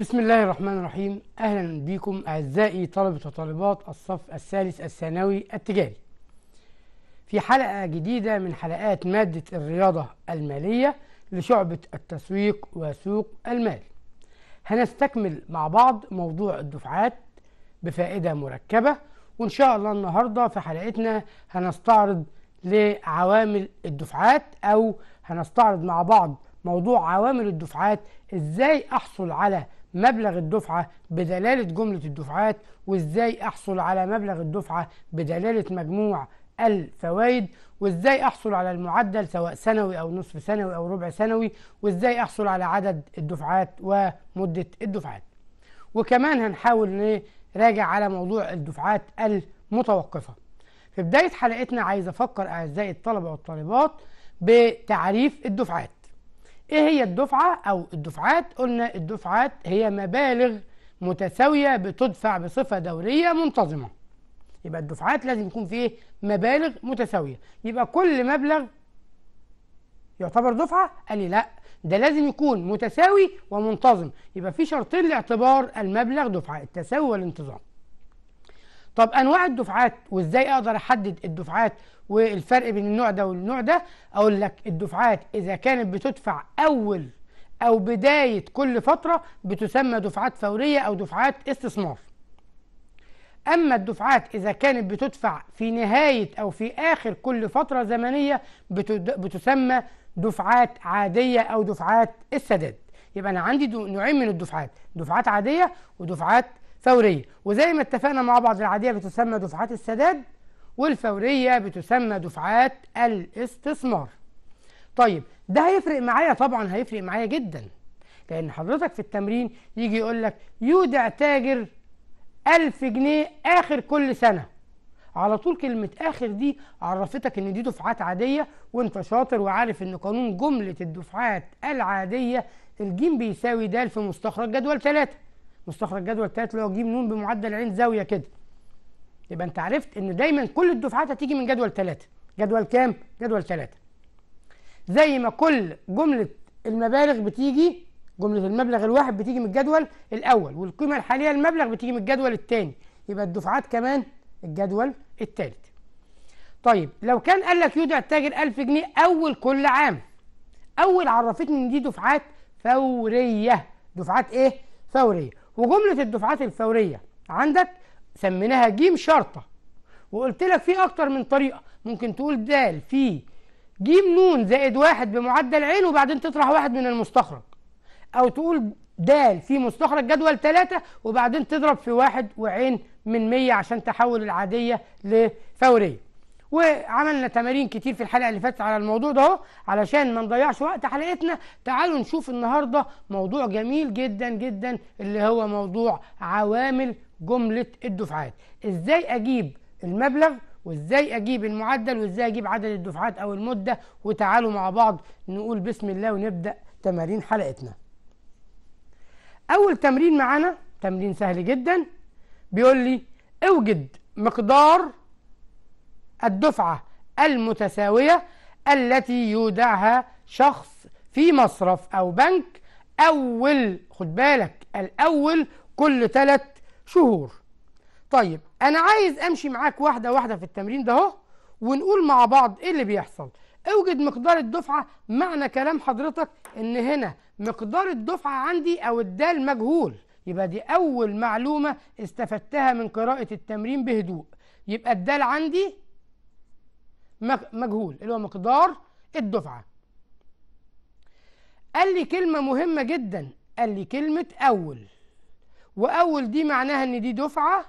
بسم الله الرحمن الرحيم أهلا بكم أعزائي طلبة وطالبات الصف الثالث الثانوي التجاري في حلقة جديدة من حلقات مادة الرياضة المالية لشعبة التسويق وسوق المال هنستكمل مع بعض موضوع الدفعات بفائدة مركبة وإن شاء الله النهاردة في حلقتنا هنستعرض لعوامل الدفعات أو هنستعرض مع بعض موضوع عوامل الدفعات ازاي احصل على مبلغ الدفعة بدلالة جملة الدفعات وإزاي أحصل على مبلغ الدفعة بدلالة مجموع الفوائد وإزاي أحصل على المعدل سواء سنوي أو نصف سنوي أو ربع سنوي وإزاي أحصل على عدد الدفعات ومدة الدفعات وكمان هنحاول نراجع على موضوع الدفعات المتوقفة في بداية حلقتنا عايز أفكر أعزائي الطلبة والطالبات بتعريف الدفعات ايه هي الدفعة او الدفعات قلنا الدفعات هي مبالغ متساوية بتدفع بصفة دورية منتظمة يبقى الدفعات لازم يكون فيه مبالغ متساوية يبقى كل مبلغ يعتبر دفعة قال لي لا ده لازم يكون متساوي ومنتظم يبقى في شرطين لاعتبار المبلغ دفعة التساوي والانتظام طب انواع الدفعات وازاي اقدر احدد الدفعات والفرق بين النوع ده والنوع ده اقول لك الدفعات اذا كانت بتدفع اول او بدايه كل فتره بتسمى دفعات فوريه او دفعات استثمار اما الدفعات اذا كانت بتدفع في نهايه او في اخر كل فتره زمنيه بتسمى دفعات عاديه او دفعات السداد يبقى انا عندي نوعين من الدفعات دفعات عاديه ودفعات فوريه وزي ما اتفقنا مع بعض العاديه بتسمى دفعات السداد والفورية بتسمى دفعات الاستثمار طيب ده هيفرق معايا طبعا هيفرق معايا جدا لأن حضرتك في التمرين يجي يقول لك يودع تاجر ألف جنيه آخر كل سنة على طول كلمة آخر دي عرفتك إن دي دفعات عادية وأنت شاطر وعارف إن قانون جملة الدفعات العادية الجيم بيساوي د في مستخرج جدول ثلاثة مستخرج جدول ثلاثة اللي هو جيم ن بمعدل عين زاوية كده يبقى انت عرفت ان دايما كل الدفعات هتيجي من جدول ثلاثة جدول كام؟ جدول ثلاثة زي ما كل جملة المبالغ بتيجي جملة المبلغ الواحد بتيجي من الجدول الأول والقيمة الحالية المبلغ بتيجي من الجدول الثاني يبقى الدفعات كمان الجدول الثالث طيب لو كان قال لك يودع التاجر 1000 جنيه أول كل عام أول عرفتني إن دي دفعات فورية دفعات إيه؟ فورية وجملة الدفعات الفورية عندك سميناها جيم شرطه وقلت لك في اكتر من طريقه ممكن تقول د في جيم نون زائد واحد بمعدل عين وبعدين تطرح واحد من المستخرج او تقول د في مستخرج جدول ثلاثة وبعدين تضرب في واحد وعين من مية عشان تحول العادية لفورية وعملنا تمارين كتير في الحلقة اللي فاتت على الموضوع ده علشان ما نضيعش وقت حلقتنا تعالوا نشوف النهاردة موضوع جميل جدا جدا اللي هو موضوع عوامل جملة الدفعات ازاي اجيب المبلغ وازاي اجيب المعدل وازاي اجيب عدد الدفعات او المدة وتعالوا مع بعض نقول بسم الله ونبدأ تمارين حلقتنا اول تمرين معانا تمرين سهل جدا بيقول لي اوجد مقدار الدفعة المتساوية التي يودعها شخص في مصرف أو بنك أول خد بالك الأول كل ثلاث شهور طيب انا عايز امشي معاك واحده واحده في التمرين ده اهو ونقول مع بعض ايه اللي بيحصل اوجد مقدار الدفعه معنى كلام حضرتك ان هنا مقدار الدفعه عندي او الدال مجهول يبقى دي اول معلومه استفدتها من قراءه التمرين بهدوء يبقى الدال عندي مجهول اللي هو مقدار الدفعه قال لي كلمه مهمه جدا قال لي كلمه اول وأول دي معناها إن دي دفعة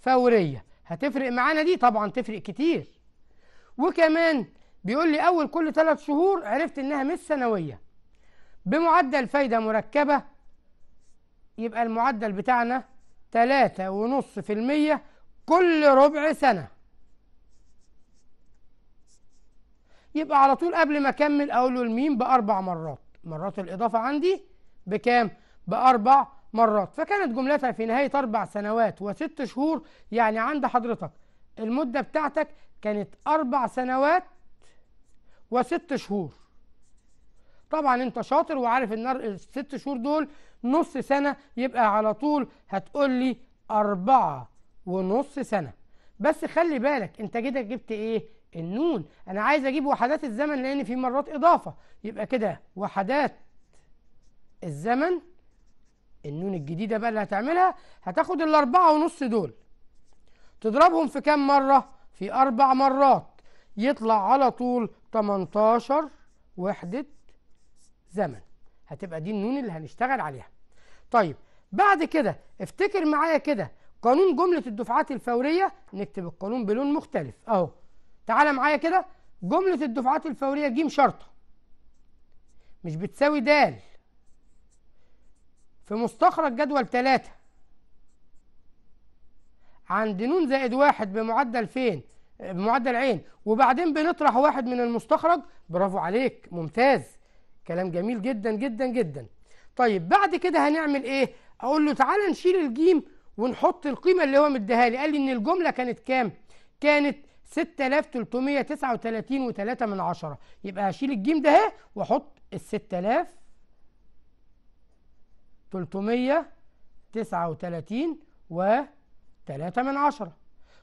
فورية هتفرق معانا دي طبعا تفرق كتير وكمان بيقول لي أول كل ثلاث شهور عرفت إنها مش سنوية بمعدل فايدة مركبة يبقى المعدل بتاعنا تلاتة ونص في المية كل ربع سنة يبقى على طول قبل ما أكمل أقول له الميم بأربع مرات مرات الإضافة عندي بكام؟ بأربع مرات فكانت جملتها في نهاية أربع سنوات وست شهور يعني عند حضرتك المدة بتاعتك كانت أربع سنوات وست شهور طبعا انت شاطر وعارف ان الست شهور دول نص سنة يبقى على طول هتقول لي أربعة ونص سنة بس خلي بالك انت كده جبت ايه النون انا عايز اجيب وحدات الزمن لان في مرات اضافة يبقى كده وحدات الزمن النون الجديدة بقى اللي هتعملها هتاخد الأربعة ونص دول تضربهم في كام مرة؟ في أربع مرات يطلع على طول 18 وحدة زمن هتبقى دي النون اللي هنشتغل عليها طيب بعد كده افتكر معايا كده قانون جملة الدفعات الفورية نكتب القانون بلون مختلف اهو تعالى معايا كده جملة الدفعات الفورية جيم شرطة مش بتساوي دال في مستخرج جدول ثلاثة عند ن زائد واحد بمعدل فين بمعدل عين وبعدين بنطرح واحد من المستخرج برافو عليك ممتاز كلام جميل جدا جدا جدا طيب بعد كده هنعمل ايه اقول له تعالى نشيل الجيم ونحط القيمه اللي هو مديها لي قال لي ان الجمله كانت كام كانت 6339 من عشرة يبقى هشيل الجيم ده واحط ال 6000 339 و 3 من عشرة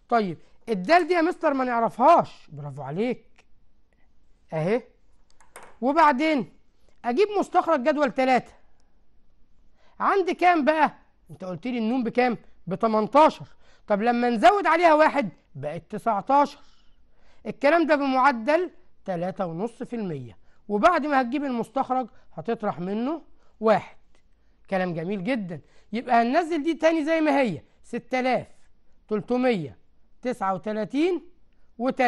طيب الدال دي يا مستر ما نعرفهاش برافو عليك اهي وبعدين اجيب مستخرج جدول 3 عندي كام بقى انت قلت لي النون بكام ب 18 طب لما نزود عليها واحد بقت 19 الكلام ده بمعدل 3.5% وبعد ما هتجيب المستخرج هتطرح منه واحد كلام جميل جدا يبقى هننزل دي تاني زي ما هي 6339 و3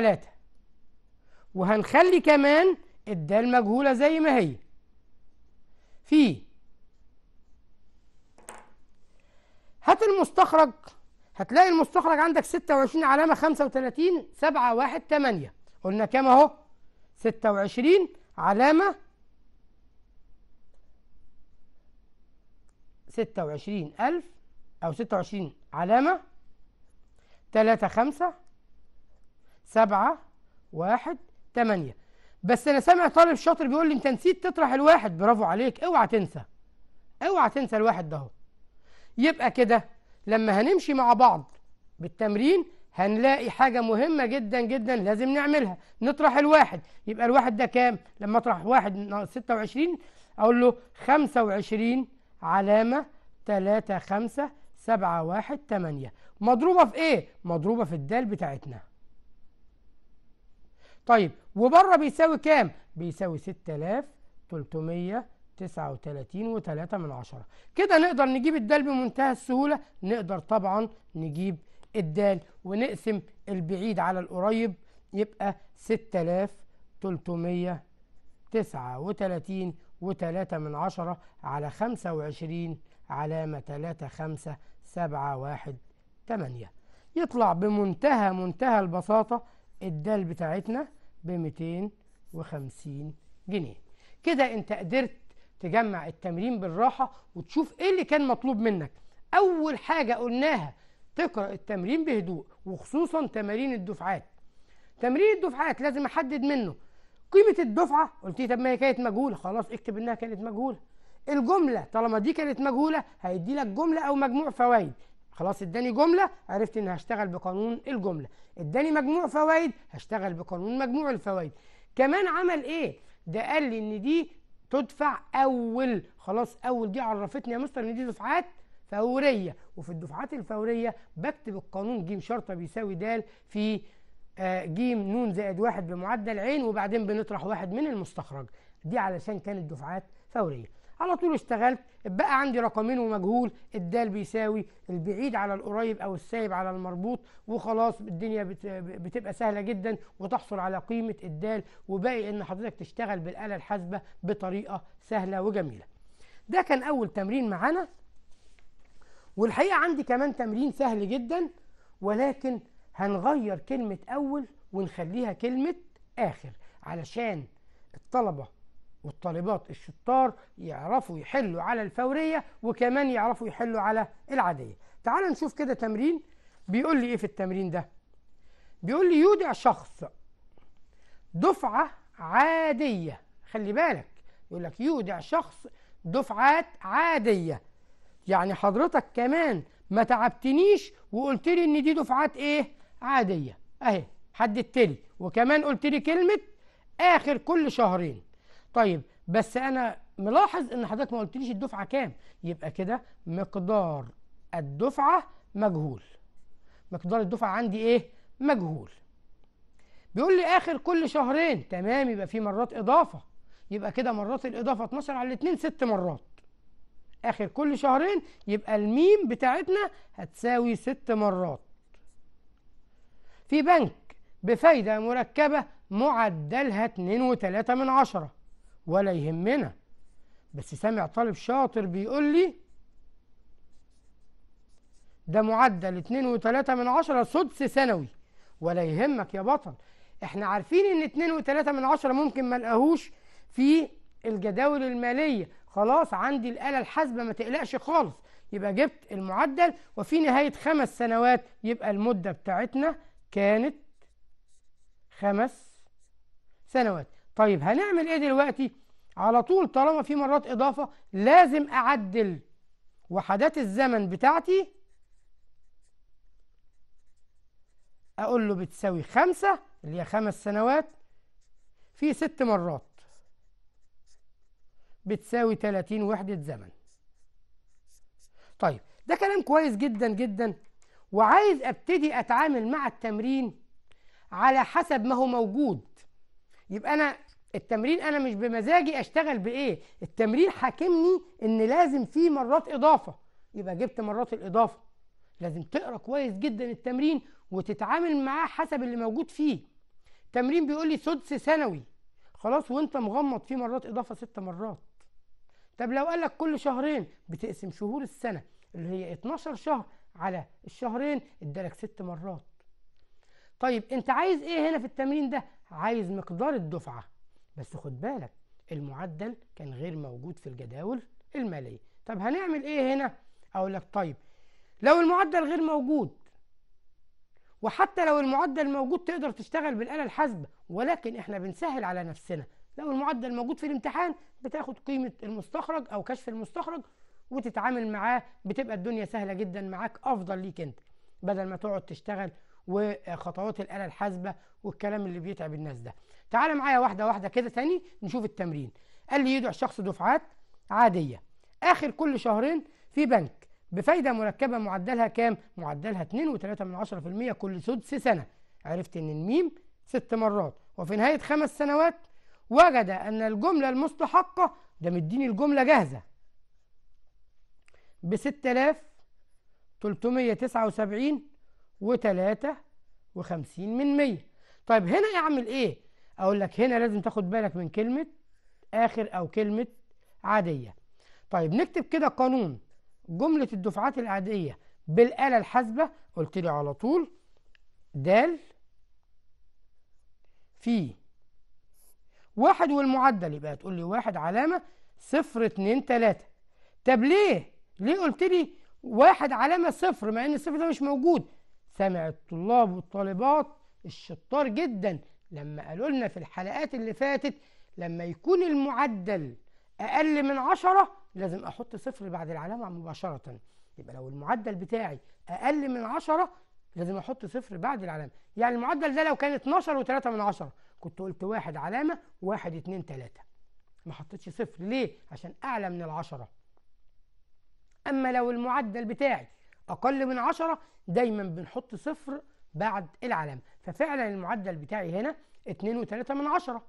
وهنخلي كمان الدال مجهولة زي ما هي في هات المستخرج هتلاقي المستخرج عندك 26 علامة 35 7 1 8 قلنا كام اهو 26 علامة 26 ألف أو 26 علامة 3 5 7 1 8 بس أنا سامع طالب شاطر بيقول لي أنت نسيت تطرح الواحد برافو عليك اوعى تنسى اوعى تنسى الواحد ده يبقى كده لما هنمشي مع بعض بالتمرين هنلاقي حاجة مهمة جدا جدا لازم نعملها نطرح الواحد يبقى الواحد ده كام لما اطرح واحد 26 اقول له 25 علامة 3 5 7 1 8 مضروبة في إيه؟ مضروبة في الدال بتاعتنا طيب وبره بيساوي كام؟ بيساوي 6339 و3 من عشرة كده نقدر نجيب الدال بمنتهى السهولة نقدر طبعا نجيب الدال ونقسم البعيد على القريب يبقى 6339 وتلاتة من عشرة على خمسة وعشرين علامة تلاتة خمسة سبعة واحد تمانية يطلع بمنتهى منتهى البساطة الدال بتاعتنا بمتين وخمسين جنيه كده انت قدرت تجمع التمرين بالراحة وتشوف ايه اللي كان مطلوب منك اول حاجة قلناها تقرأ التمرين بهدوء وخصوصا تمارين الدفعات تمرين الدفعات لازم احدد منه قيمه الدفعه قلت لي طب ما هي كانت مجهوله خلاص اكتب انها كانت مجهوله الجمله طالما دي كانت مجهوله هيدي لك جمله او مجموع فوائد خلاص اداني جمله عرفت ان هشتغل بقانون الجمله اداني مجموع فوائد هشتغل بقانون مجموع الفوائد كمان عمل ايه ده قال لي ان دي تدفع اول خلاص اول دي عرفتني يا مستر ان دي دفعات فوريه وفي الدفعات الفوريه بكتب القانون ج شرطه بيساوي د في آه، ج ن زائد واحد بمعدل عين وبعدين بنطرح واحد من المستخرج دي علشان كانت دفعات فورية على طول اشتغلت بقى عندي رقمين ومجهول الدال بيساوي البعيد على القريب او السايب على المربوط وخلاص الدنيا بتبقى سهله جدا وتحصل على قيمه الدال وباقي ان حضرتك تشتغل بالاله الحاسبه بطريقه سهله وجميله ده كان اول تمرين معانا والحقيقه عندي كمان تمرين سهل جدا ولكن هنغير كلمة أول ونخليها كلمة آخر علشان الطلبة والطالبات الشطار يعرفوا يحلوا على الفورية وكمان يعرفوا يحلوا على العادية تعال نشوف كده تمرين بيقول لي إيه في التمرين ده بيقول لي يودع شخص دفعة عادية خلي بالك يقول لك يودع شخص دفعات عادية يعني حضرتك كمان ما تعبتنيش وقلت لي ان دي دفعات ايه عادية أهي حددت لي وكمان قلت لي كلمة آخر كل شهرين طيب بس أنا ملاحظ إن حضرتك ما قلتليش الدفعة كام يبقى كده مقدار الدفعة مجهول مقدار الدفعة عندي إيه؟ مجهول بيقول لي آخر كل شهرين تمام يبقى في مرات إضافة يبقى كده مرات الإضافة 12 على الاتنين ست مرات آخر كل شهرين يبقى الميم بتاعتنا هتساوي ست مرات في بنك بفايدة مركبة معدلها 2.3 من عشرة ولا يهمنا بس سامع طالب شاطر بيقول لي ده معدل 2.3 من عشرة سدس سنوي ولا يهمك يا بطل احنا عارفين ان 2.3 من عشرة ممكن ما نلاقيهوش في الجداول المالية خلاص عندي الآلة الحاسبة ما تقلقش خالص يبقى جبت المعدل وفي نهاية خمس سنوات يبقى المدة بتاعتنا كانت خمس سنوات طيب هنعمل ايه دلوقتي على طول طالما في مرات اضافه لازم اعدل وحدات الزمن بتاعتي اقول له بتساوي خمسة اللي هي خمس سنوات في ست مرات بتساوي 30 وحدة زمن طيب ده كلام كويس جدا جدا وعايز ابتدي اتعامل مع التمرين على حسب ما هو موجود يبقى انا التمرين انا مش بمزاجي اشتغل بايه التمرين حاكمني ان لازم فيه مرات اضافه يبقى جبت مرات الاضافه لازم تقرا كويس جدا التمرين وتتعامل معاه حسب اللي موجود فيه تمرين بيقول لي سدس سنوي خلاص وانت مغمض فيه مرات اضافه ست مرات طب لو قال لك كل شهرين بتقسم شهور السنه اللي هي 12 شهر على الشهرين ادالك ست مرات طيب انت عايز ايه هنا في التمرين ده عايز مقدار الدفعه بس خد بالك المعدل كان غير موجود في الجداول الماليه طب هنعمل ايه هنا اقول لك طيب لو المعدل غير موجود وحتى لو المعدل موجود تقدر تشتغل بالاله الحاسبه ولكن احنا بنسهل على نفسنا لو المعدل موجود في الامتحان بتاخد قيمه المستخرج او كشف المستخرج وتتعامل معاه بتبقى الدنيا سهله جدا معاك افضل ليك انت بدل ما تقعد تشتغل وخطوات الاله الحاسبه والكلام اللي بيتعب الناس ده تعال معايا واحده واحده كده تاني نشوف التمرين قال لي يدعو الشخص دفعات عاديه اخر كل شهرين في بنك بفايده مركبه معدلها كام معدلها 2.3% كل سدس سنه عرفت ان الميم ست مرات وفي نهايه خمس سنوات وجد ان الجمله المستحقه ده مديني الجمله جاهزه ب 6379 و 53 وخمسين من مية طيب هنا اعمل ايه اقول لك هنا لازم تاخد بالك من كلمة اخر او كلمة عادية طيب نكتب كده قانون جملة الدفعات العادية بالآلة الحاسبة قلت لي على طول د في واحد والمعدل يبقى تقول لي واحد علامة صفر اتنين تلاتة طب ليه ليه قلت لي واحد علامة صفر مع إن الصفر ده مش موجود سمع الطلاب والطالبات الشطار جدا لما قالوا لنا في الحلقات اللي فاتت لما يكون المعدل أقل من عشرة لازم أحط صفر بعد العلامة مباشرة يبقى لو المعدل بتاعي أقل من عشرة لازم أحط صفر بعد العلامة يعني المعدل ده لو كان 12 و3 من عشرة كنت قلت واحد علامة واحد اتنين تلاتة ما حطيتش صفر ليه؟ عشان أعلى من العشرة أما لو المعدل بتاعي أقل من 10 دايما بنحط صفر بعد العلامة ففعلا المعدل بتاعي هنا 2.3 من 10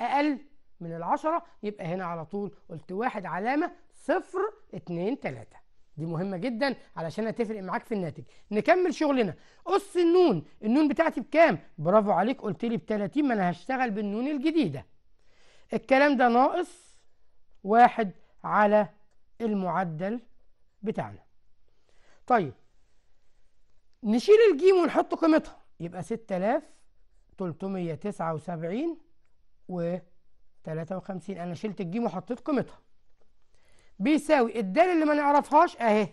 أقل من العشرة يبقى هنا على طول قلت واحد علامة صفر اتنين تلاتة دي مهمة جدا علشان هتفرق معاك في الناتج نكمل شغلنا قص النون النون بتاعتي بكام برافو عليك قلت لي ب 30 ما انا هشتغل بالنون الجديدة الكلام ده ناقص واحد على المعدل بتاعنا طيب نشيل الجيم ونحط قيمتها يبقى 6379 و 53 انا شلت الجيم وحطيت قيمتها بيساوي الدال اللي ما نعرفهاش اهي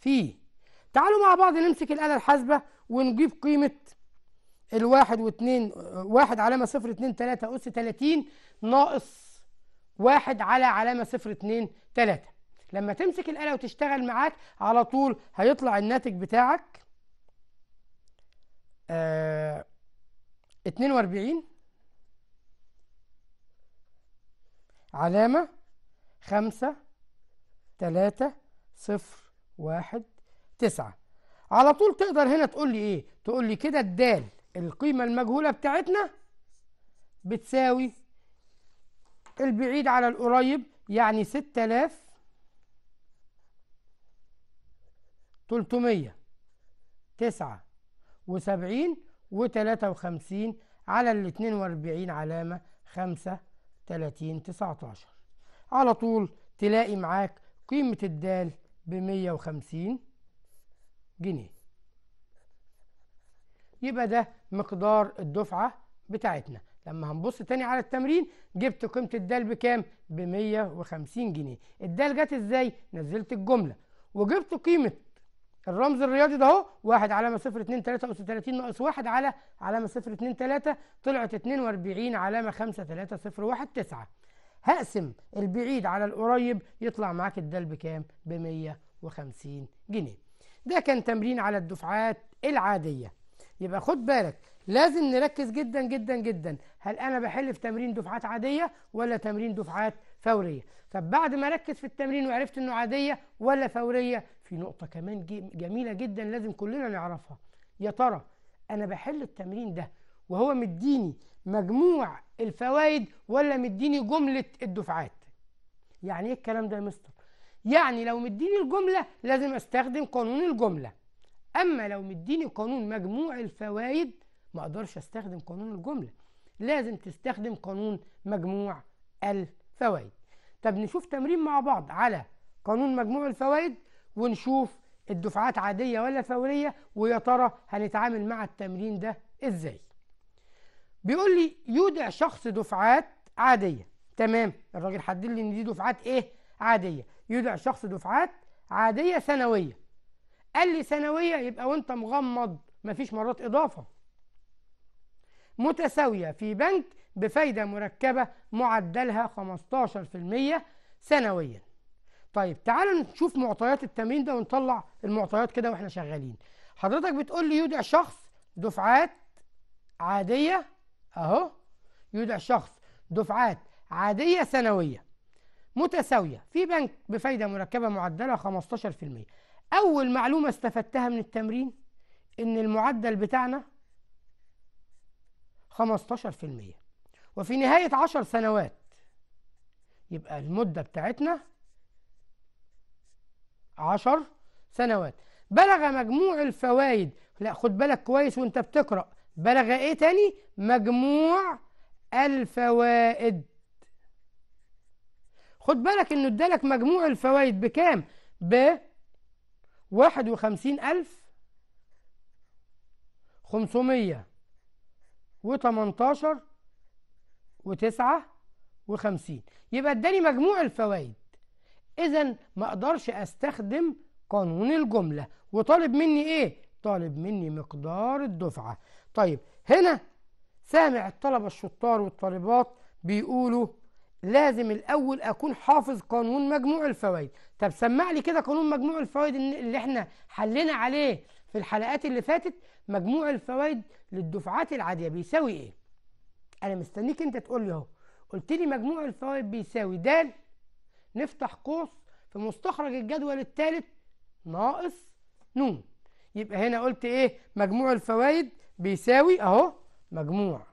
فيه تعالوا مع بعض نمسك الآلة الحاسبة ونجيب قيمة الواحد واتنين واحد علامة صفر اتنين تلاتة أس تلاتين ناقص واحد على علامة صفر اتنين تلاتة لما تمسك الآلة وتشتغل معاك على طول هيطلع الناتج بتاعك آه واربعين علامة خمسة تلاتة صفر واحد تسعة على طول تقدر هنا تقول لي ايه تقول لي كده الدال القيمة المجهولة بتاعتنا بتساوي البعيد على القريب يعني ستة آلاف تلتمية تسعة وسبعين وتلاتة وخمسين على الاتنين واربعين علامة خمسة تلاتين تسعة عشر على طول تلاقي معاك قيمة الدال بمية وخمسين جنيه يبقى ده مقدار الدفعة بتاعتنا لما هنبص تاني على التمرين جبت قيمة الدال بكام؟ بمية وخمسين جنيه الدال جت ازاي؟ نزلت الجملة وجبت قيمة الرمز الرياضي ده اهو 1 علامه 0 2 3 اس 30 ناقص 1 على علامه 0 2 3 طلعت 42 علامه 5 3 0 1 9 هقسم البعيد على القريب يطلع معاك الدال بكام ب 150 جنيه ده كان تمرين على الدفعات العاديه يبقى خد بالك لازم نركز جدا جدا جدا هل انا بحل في تمرين دفعات عاديه ولا تمرين دفعات فوريه طب بعد ما اركز في التمرين وعرفت انه عاديه ولا فوريه في نقطة كمان جميلة جدا لازم كلنا نعرفها يا ترى أنا بحل التمرين ده وهو مديني مجموع الفوائد ولا مديني جملة الدفعات يعني ايه الكلام ده يا مستر يعني لو مديني الجملة لازم استخدم قانون الجملة اما لو مديني قانون مجموع الفوائد ما اقدرش استخدم قانون الجملة لازم تستخدم قانون مجموع الفوائد طب نشوف تمرين مع بعض على قانون مجموع الفوائد ونشوف الدفعات عادية ولا فورية ويا ترى هنتعامل مع التمرين ده ازاي بيقول لي يودع شخص دفعات عادية تمام الراجل حدد لي ان دي دفعات ايه عادية يودع شخص دفعات عادية سنوية قال لي سنوية يبقى وانت مغمض مفيش مرات اضافة متساوية في بنك بفايدة مركبة معدلها 15% سنويا طيب تعال نشوف معطيات التمرين ده ونطلع المعطيات كده واحنا شغالين حضرتك بتقول لي يودع شخص دفعات عادية اهو يودع شخص دفعات عادية سنوية متساوية في بنك بفايدة مركبة معدلة 15% أول معلومة استفدتها من التمرين إن المعدل بتاعنا 15% وفي نهاية 10 سنوات يبقى المدة بتاعتنا عشر سنوات بلغ مجموع الفوائد لا خد بالك كويس وانت بتقرأ بلغ ايه تاني مجموع الفوائد خد بالك انه ادالك مجموع الفوائد بكام ب الف و وتمنتاشر و وخمسين يبقى اداني مجموع الفوائد إذا ما أقدرش أستخدم قانون الجملة وطالب مني إيه؟ طالب مني مقدار الدفعة طيب هنا سامع الطلبة الشطار والطالبات بيقولوا لازم الأول أكون حافظ قانون مجموع الفوائد طب سمع لي كده قانون مجموع الفوائد اللي احنا حلينا عليه في الحلقات اللي فاتت مجموع الفوائد للدفعات العادية بيساوي إيه؟ أنا مستنيك أنت تقول لي أهو قلت لي مجموع الفوائد بيساوي د نفتح قوس في مستخرج الجدول الثالث ناقص ن يبقى هنا قلت ايه مجموع الفوائد بيساوي اهو مجموع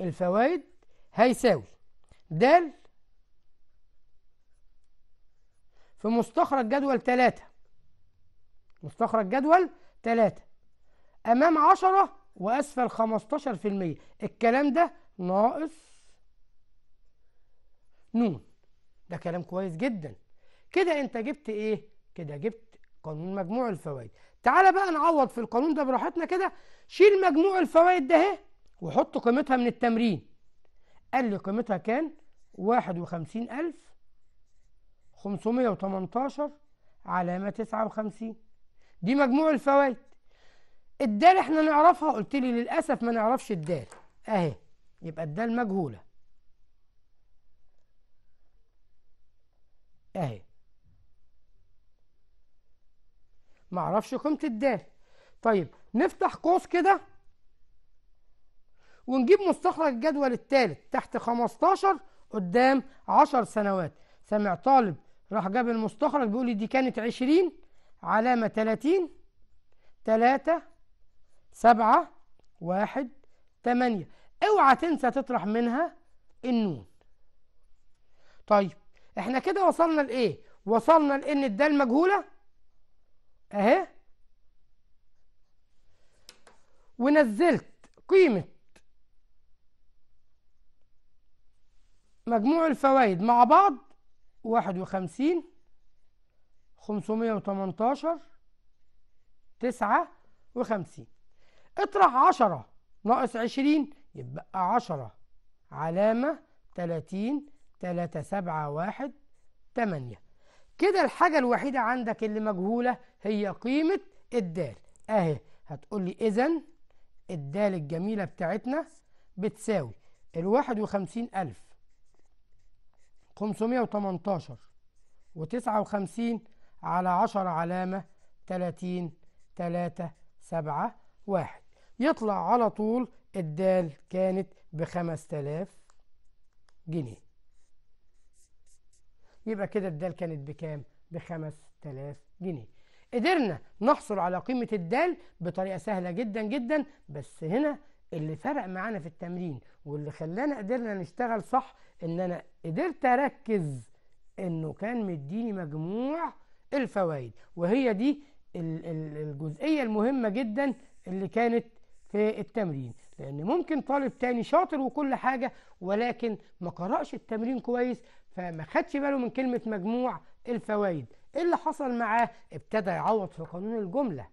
الفوائد هيساوي د في مستخرج جدول 3 مستخرج جدول 3 امام 10 واسفل 15% الكلام ده ناقص نون ده كلام كويس جدا كده انت جبت ايه كده جبت قانون مجموع الفوائد تعالى بقى نعوض في القانون ده براحتنا كده شيل مجموع الفوائد ده اهي وحط قيمتها من التمرين قال لي قيمتها كان واحد وخمسين ألف خمسمية وتمنتاشر علامة تسعة وخمسين دي مجموع الفوائد الدال احنا نعرفها قلت لي للأسف ما نعرفش الدال اهي يبقى الدال مجهولة اهي معرفش قيمة الدال طيب نفتح قوس كده ونجيب مستخرج الجدول الثالث تحت 15 قدام 10 سنوات سامع طالب راح جاب المستخرج بيقول لي دي كانت 20 علامة 30 3 7 1 8 اوعى تنسى تطرح منها النون طيب احنا كده وصلنا لايه وصلنا لان الدال مجهوله اهي ونزلت قيمه مجموع الفوائد مع بعض واحد وخمسين خمسمية وتمنتاشر تسعة وخمسين اطرح عشرة ناقص عشرين يبقى عشرة علامة تلاتين تلاتة سبعة واحد تمانية كده الحاجة الوحيدة عندك اللي مجهولة هي قيمة الدال اهي هتقول لي إذا الدال الجميلة بتاعتنا بتساوي الواحد وخمسين ألف خمسمية وتمنتاشر وتسعة وخمسين على عشر علامة تلاتين تلاتة سبعة واحد يطلع على طول الدال كانت بخمس تلاف جنيه يبقى كده الدال كانت بكام ب 5000 جنيه قدرنا نحصل على قيمة الدال بطريقة سهلة جدا جدا بس هنا اللي فرق معانا في التمرين واللي خلانا قدرنا نشتغل صح ان انا قدرت اركز انه كان مديني مجموع الفوائد وهي دي الجزئية المهمة جدا اللي كانت في التمرين لان ممكن طالب تاني شاطر وكل حاجة ولكن ما قرأش التمرين كويس فما خدش باله من كلمة مجموع الفوائد ايه اللي حصل معاه ابتدى يعوض في قانون الجملة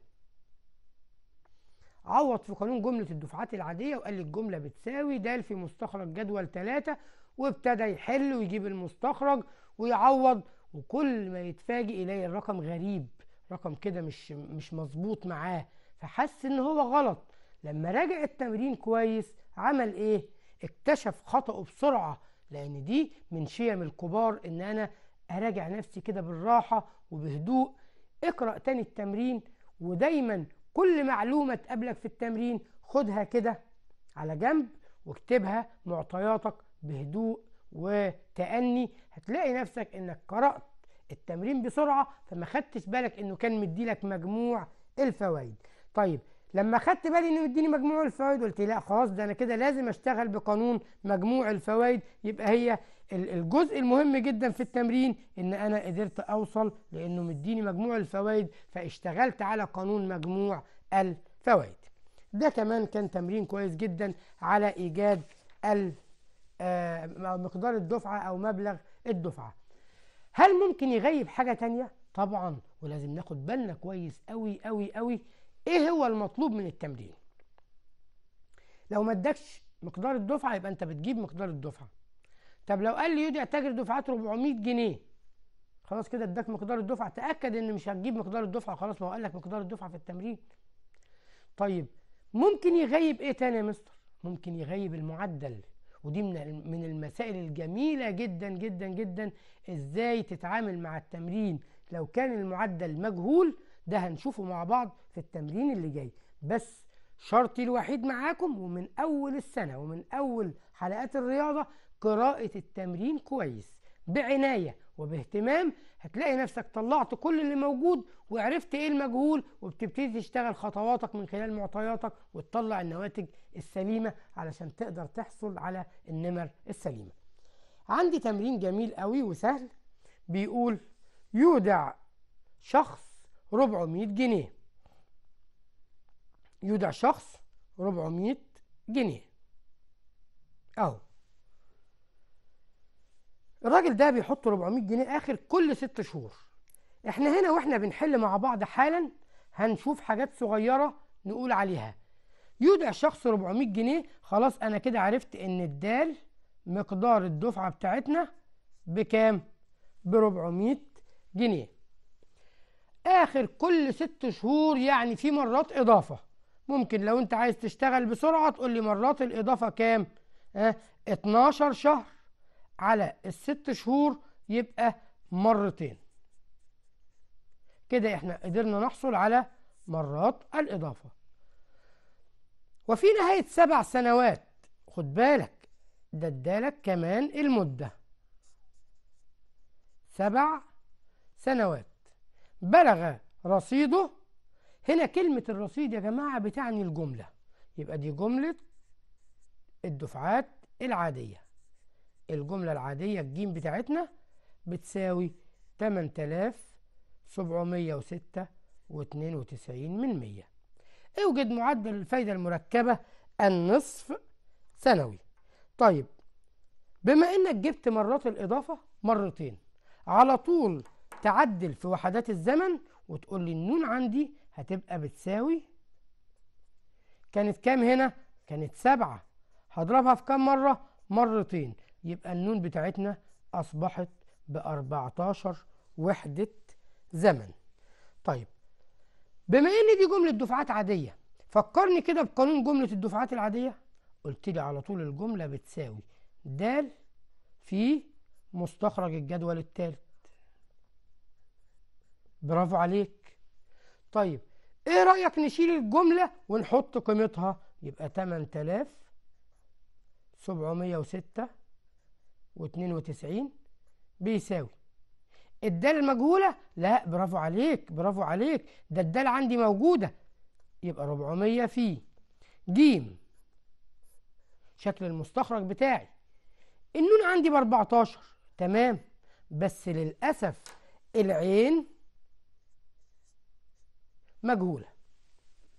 عوض في قانون جملة الدفعات العادية وقال لي الجملة بتساوي د في مستخرج جدول 3 وابتدى يحل ويجيب المستخرج ويعوض وكل ما يتفاجئ يلاقي الرقم غريب رقم كده مش مش مظبوط معاه فحس ان هو غلط لما راجع التمرين كويس عمل ايه اكتشف خطأه بسرعة لان دي من شيم الكبار ان انا اراجع نفسي كده بالراحه وبهدوء اقرا تاني التمرين ودايما كل معلومه تقابلك في التمرين خدها كده على جنب واكتبها معطياتك بهدوء وتأني هتلاقي نفسك انك قرأت التمرين بسرعة فما خدتش بالك انه كان مديلك مجموع الفوائد طيب لما خدت بالي انه مديني مجموع الفوائد قلت لا خلاص ده انا كده لازم اشتغل بقانون مجموع الفوائد يبقى هي الجزء المهم جدا في التمرين ان انا قدرت اوصل لانه مديني مجموع الفوائد فاشتغلت على قانون مجموع الفوائد ده كمان كان تمرين كويس جدا على ايجاد آه، مقدار الدفعه او مبلغ الدفعه هل ممكن يغيب حاجه تانية طبعا ولازم ناخد بالنا كويس قوي قوي قوي ايه هو المطلوب من التمرين لو ما ادكش مقدار الدفعه يبقى انت بتجيب مقدار الدفعه طب لو قال لي يودي اعتبر دفعات 400 جنيه خلاص كده اداك مقدار الدفعه تاكد ان مش هتجيب مقدار الدفعه خلاص ما هو قال لك مقدار الدفعه في التمرين طيب ممكن يغيب ايه تاني يا مستر ممكن يغيب المعدل ودي من من المسائل الجميله جدا جدا جدا ازاي تتعامل مع التمرين لو كان المعدل مجهول ده هنشوفه مع بعض في التمرين اللي جاي بس شرطي الوحيد معاكم ومن أول السنة ومن أول حلقات الرياضة قراءة التمرين كويس بعناية وباهتمام هتلاقي نفسك طلعت كل اللي موجود وعرفت ايه المجهول وبتبتدي تشتغل خطواتك من خلال معطياتك وتطلع النواتج السليمة علشان تقدر تحصل على النمر السليمة عندي تمرين جميل قوي وسهل بيقول يودع شخص 400 جنيه يودع شخص 400 جنيه اهو الراجل ده بيحط 400 جنيه اخر كل ست شهور احنا هنا واحنا بنحل مع بعض حالا هنشوف حاجات صغيره نقول عليها يودع شخص 400 جنيه خلاص انا كده عرفت ان الدال مقدار الدفعه بتاعتنا بكام ب 400 جنيه اخر كل ست شهور يعني في مرات اضافه ممكن لو انت عايز تشتغل بسرعه تقول لي مرات الاضافه كام اه 12 شهر على الست شهور يبقى مرتين كده احنا قدرنا نحصل على مرات الاضافه وفي نهايه سبع سنوات خد بالك ده ادالك كمان المده سبع سنوات بلغ رصيده هنا كلمة الرصيد يا جماعة بتعني الجملة يبقى دي جملة الدفعات العادية الجملة العادية الجيم بتاعتنا بتساوي 8706 و92 من 100 اوجد معدل الفايدة المركبة النصف سنوي طيب بما انك جبت مرات الإضافة مرتين على طول تعدل في وحدات الزمن وتقول لي النون عندي هتبقى بتساوي كانت كام هنا؟ كانت سبعة هضربها في كام مرة؟ مرتين يبقى النون بتاعتنا أصبحت بأربعتاشر وحدة زمن طيب بما ان دي جمله دفعات عاديه فكرني كده بقانون جمله الدفعات العاديه قلت لي على طول الجمله بتساوي د في مستخرج الجدول التالت برافو عليك طيب ايه رأيك نشيل الجملة ونحط قيمتها يبقى 8706 و92 بيساوي الدال المجهولة لا برافو عليك برافو عليك ده الدال عندي موجودة يبقى 400 في جيم شكل المستخرج بتاعي النون عندي ب 14 تمام بس للأسف العين مجهولة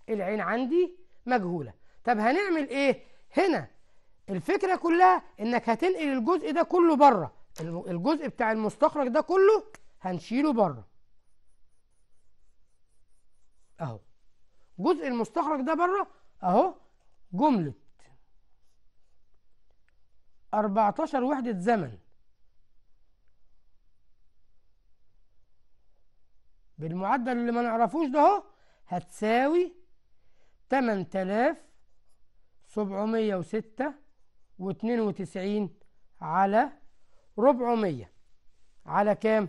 العين عندي مجهولة طب هنعمل ايه هنا الفكرة كلها انك هتنقل الجزء ده كله بره الجزء بتاع المستخرج ده كله هنشيله بره اهو جزء المستخرج ده بره اهو جملة 14 وحدة زمن بالمعدل اللي ما نعرفوش ده اهو هتساوي 8706 و92 على 400 على كام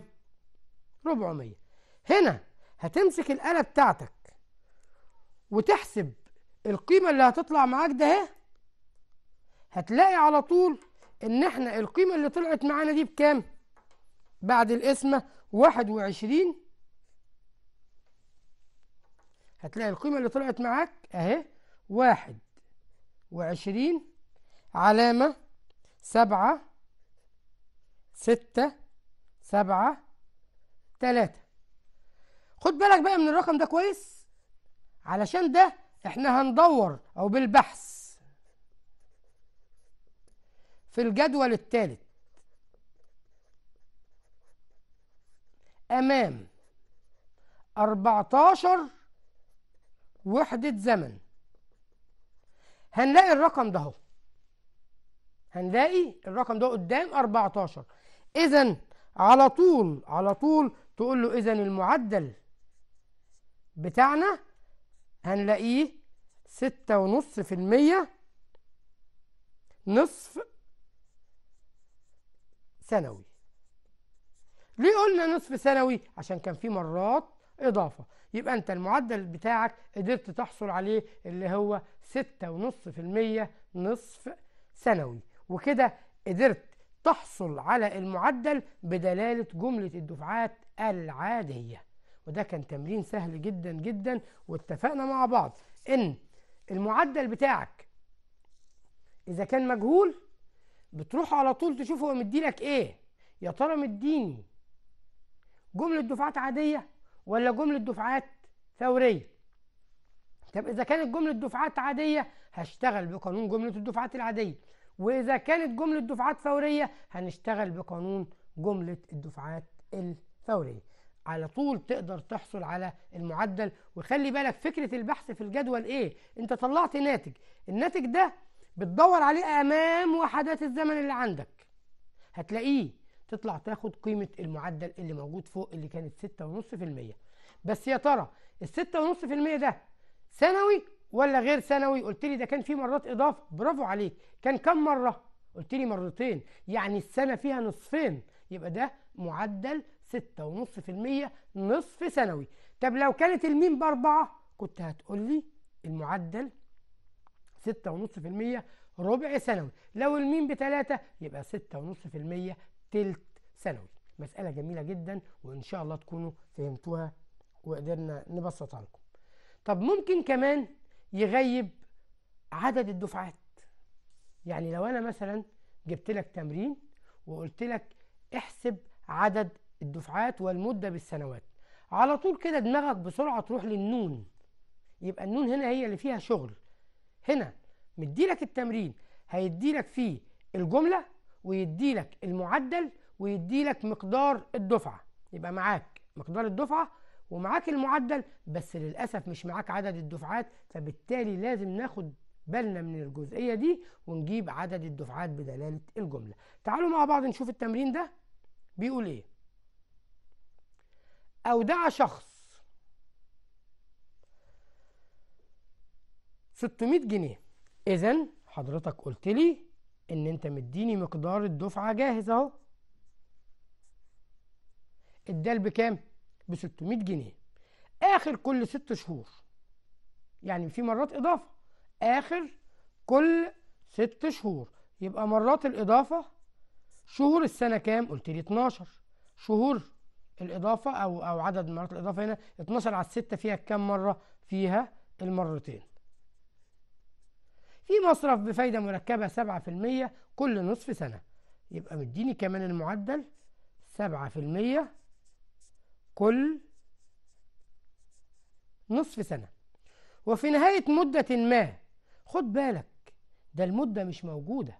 400 هنا هتمسك الآلة بتاعتك وتحسب القيمة اللي هتطلع معاك ده هتلاقي على طول ان احنا القيمة اللي طلعت معانا دي بكام بعد القسمة 21 هتلاقي القيمة اللي طلعت معاك أهي واحد وعشرين علامة سبعة ستة سبعة تلاتة خد بالك بقى من الرقم ده كويس علشان ده احنا هندور أو بالبحث في الجدول الثالث أمام أربعتاشر وحدة زمن هنلاقي الرقم ده اهو هنلاقي الرقم ده قدام 14 اذا على طول على طول تقول له اذا المعدل بتاعنا هنلاقيه ستة ونص في المية نصف سنوي ليه قلنا نصف سنوي عشان كان في مرات إضافة يبقى أنت المعدل بتاعك قدرت تحصل عليه اللي هو 6.5% نصف سنوي وكده قدرت تحصل على المعدل بدلالة جملة الدفعات العادية وده كان تمرين سهل جدا جدا واتفقنا مع بعض ان المعدل بتاعك اذا كان مجهول بتروح على طول تشوف هو مديلك ايه يا ترى مديني جملة دفعات عادية ولا جملة دفعات ثورية طب إذا كانت جملة دفعات عادية هشتغل بقانون جملة الدفعات العادية وإذا كانت جملة دفعات فورية هنشتغل بقانون جملة الدفعات الفورية على طول تقدر تحصل على المعدل وخلي بالك فكرة البحث في الجدول ايه انت طلعت ناتج الناتج ده بتدور عليه امام وحدات الزمن اللي عندك هتلاقيه تطلع تاخد قيمه المعدل اللي موجود فوق اللي كانت 6.5% بس يا ترى في 6.5% ده سنوي ولا غير سنوي قلت لي ده كان في مرات اضافه برافو عليك كان كم مره قلت لي مرتين يعني السنه فيها نصفين يبقى ده معدل 6.5% نصف سنوي طب لو كانت الميم باربعه كنت هتقول لي المعدل 6.5% ربع سنوي لو الميم بتلاتة يبقى 6.5% تلت ثانوي مسألة جميلة جدا وإن شاء الله تكونوا فهمتوها وقدرنا نبسطها لكم طب ممكن كمان يغيب عدد الدفعات يعني لو أنا مثلا جبت لك تمرين وقلت لك احسب عدد الدفعات والمدة بالسنوات على طول كده دماغك بسرعة تروح للنون يبقى النون هنا هي اللي فيها شغل هنا مديلك التمرين هيديلك فيه الجملة ويدي لك المعدل ويدي لك مقدار الدفعة يبقى معاك مقدار الدفعة ومعاك المعدل بس للأسف مش معاك عدد الدفعات فبالتالي لازم ناخد بالنا من الجزئية دي ونجيب عدد الدفعات بدلالة الجملة تعالوا مع بعض نشوف التمرين ده بيقول ايه أودع شخص 600 جنيه إذا حضرتك قلت لي ان انت مديني مقدار الدفعه جاهز اهو الدال بكام ب 600 جنيه اخر كل ست شهور يعني في مرات اضافه اخر كل ست شهور يبقى مرات الاضافه شهور السنه كام قلت لي 12 شهور الاضافه او او عدد مرات الاضافه هنا 12 على 6 فيها كام مره فيها المرتين في مصرف بفايدة مركبة 7% كل نصف سنة يبقى مديني كمان المعدل 7% كل نصف سنة وفي نهاية مدة ما خد بالك ده المدة مش موجودة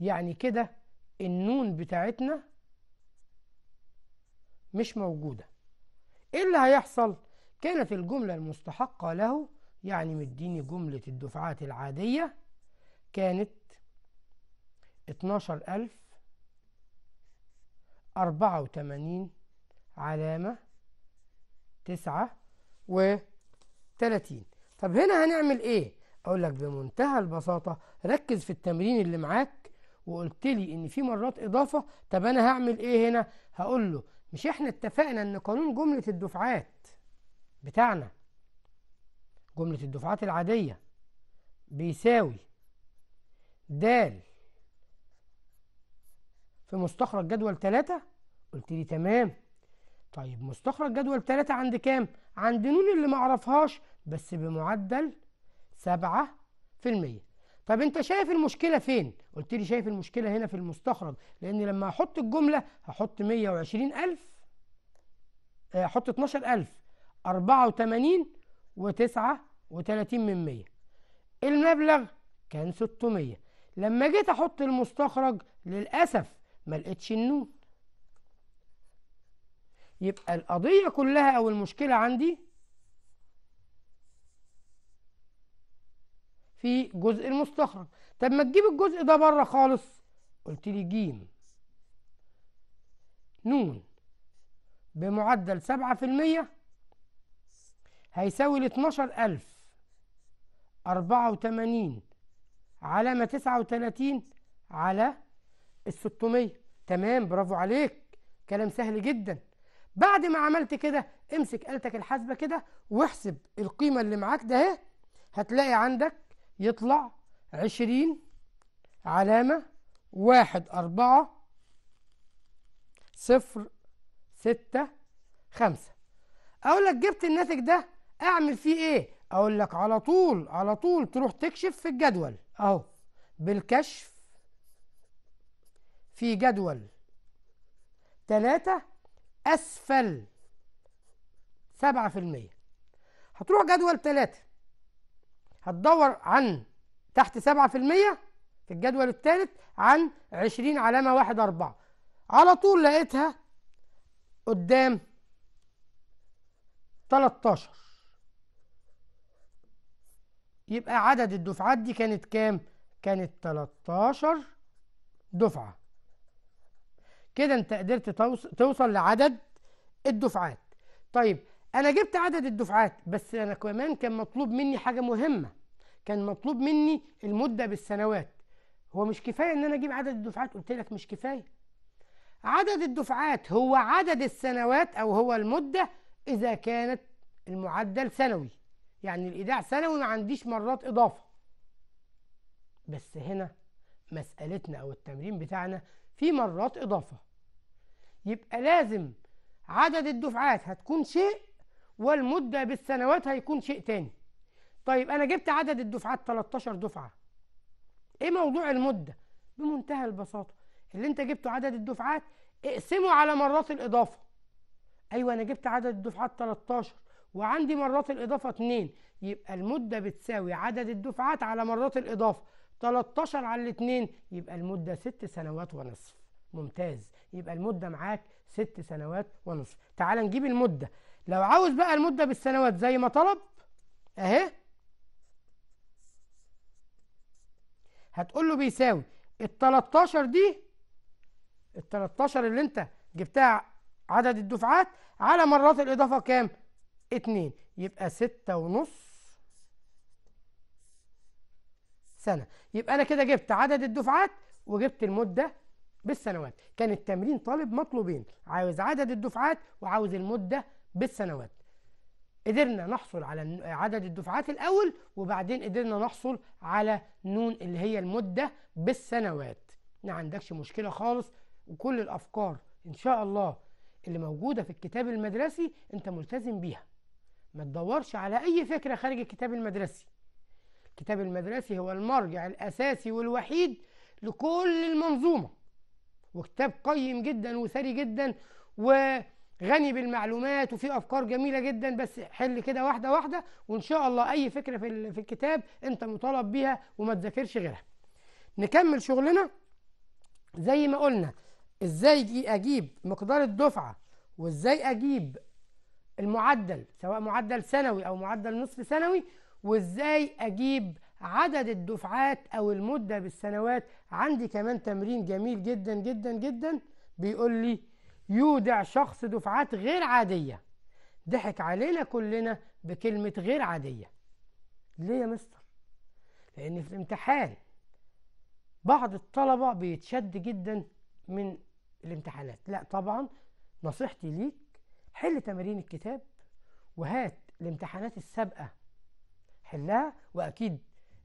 يعني كده النون بتاعتنا مش موجودة ايه اللي هيحصل كانت الجملة المستحقة له يعني مديني جملة الدفعات العادية كانت اتناشر ألف أربعة وتمانين علامة تسعة وتلاتين طب هنا هنعمل ايه اقول لك بمنتهى البساطة ركز في التمرين اللي معاك وقلت لي ان في مرات اضافة طب انا هعمل ايه هنا هقول له مش احنا اتفقنا ان قانون جملة الدفعات بتاعنا جملة الدفعات العادية بيساوي د في مستخرج جدول 3 قلت لي تمام طيب مستخرج جدول 3 عند كام؟ عند نون اللي معرفهاش بس بمعدل 7% طب انت شايف المشكلة فين؟ قلت لي شايف المشكلة هنا في المستخرج لأن لما أحط الجملة هحط 120000 أحط 12000 84 و وتسعة وتلاتين من مية المبلغ كان ستمية لما جيت أحط المستخرج للأسف ما لقيتش النون يبقى القضية كلها أو المشكلة عندي في جزء المستخرج طب ما تجيب الجزء ده بره خالص قلت لي جيم نون بمعدل سبعة في المية هيساوي الاتناشر ألف أربعة 84 علامة وتلاتين على الستمية تمام برافو عليك كلام سهل جدا بعد ما عملت كده امسك آلتك الحاسبة كده واحسب القيمة اللي معاك ده اهي هتلاقي عندك يطلع عشرين علامة واحد أربعة صفر ستة خمسة أقول لك جبت الناتج ده أعمل فيه إيه؟ اقول لك على طول على طول تروح تكشف في الجدول اهو بالكشف في جدول تلاتة أسفل سبعة في المية هتروح جدول تلاتة هتدور عن تحت سبعة في المية في الجدول التالت عن عشرين علامة واحد أربعة على طول لقيتها قدام 13 يبقى عدد الدفعات دي كانت كام؟ كانت 13 دفعة كده انت قدرت توصل لعدد الدفعات طيب انا جبت عدد الدفعات بس انا كمان كان مطلوب مني حاجة مهمة كان مطلوب مني المدة بالسنوات هو مش كفاية ان انا اجيب عدد الدفعات قلت لك مش كفاية عدد الدفعات هو عدد السنوات او هو المدة اذا كانت المعدل سنوي يعني الايداع سنوي ما عنديش مرات اضافه بس هنا مسألتنا أو التمرين بتاعنا في مرات إضافة يبقى لازم عدد الدفعات هتكون شيء والمدة بالسنوات هيكون شيء تاني طيب أنا جبت عدد الدفعات 13 دفعة إيه موضوع المدة؟ بمنتهى البساطة اللي أنت جبته عدد الدفعات اقسمه على مرات الإضافة أيوة أنا جبت عدد الدفعات 13 وعندي مرات الإضافة 2 يبقى المدة بتساوي عدد الدفعات على مرات الإضافة 13 على 2 يبقى المدة ست سنوات ونصف ممتاز يبقى المدة معاك ست سنوات ونصف تعال نجيب المدة لو عاوز بقى المدة بالسنوات زي ما طلب اهي هتقول له بيساوي ال 13 دي ال 13 اللي انت جبتها عدد الدفعات على مرات الاضافه كام اتنين يبقى ستة ونص سنة يبقى أنا كده جبت عدد الدفعات وجبت المدة بالسنوات كان التمرين طالب مطلوبين عاوز عدد الدفعات وعاوز المدة بالسنوات قدرنا نحصل على عدد الدفعات الأول وبعدين قدرنا نحصل على نون اللي هي المدة بالسنوات ما عندكش مشكلة خالص وكل الأفكار إن شاء الله اللي موجودة في الكتاب المدرسي أنت ملتزم بيها ما تدورش على أي فكرة خارج الكتاب المدرسي الكتاب المدرسي هو المرجع الأساسي والوحيد لكل المنظومة وكتاب قيم جدا وثري جدا وغني بالمعلومات وفيه أفكار جميلة جدا بس حل كده واحدة واحدة وإن شاء الله أي فكرة في, في الكتاب أنت مطالب بيها وما تذاكرش غيرها نكمل شغلنا زي ما قلنا ازاي اجيب مقدار الدفعه وازاي اجيب المعدل سواء معدل سنوي او معدل نصف سنوي وازاي اجيب عدد الدفعات او المده بالسنوات عندي كمان تمرين جميل جدا جدا جدا بيقول لي يودع شخص دفعات غير عاديه ضحك علينا كلنا بكلمه غير عاديه ليه يا مستر لان في الامتحان بعض الطلبه بيتشد جدا من الامتحانات لا طبعا نصيحتي ليك حل تمارين الكتاب وهات الامتحانات السابقة حلها وأكيد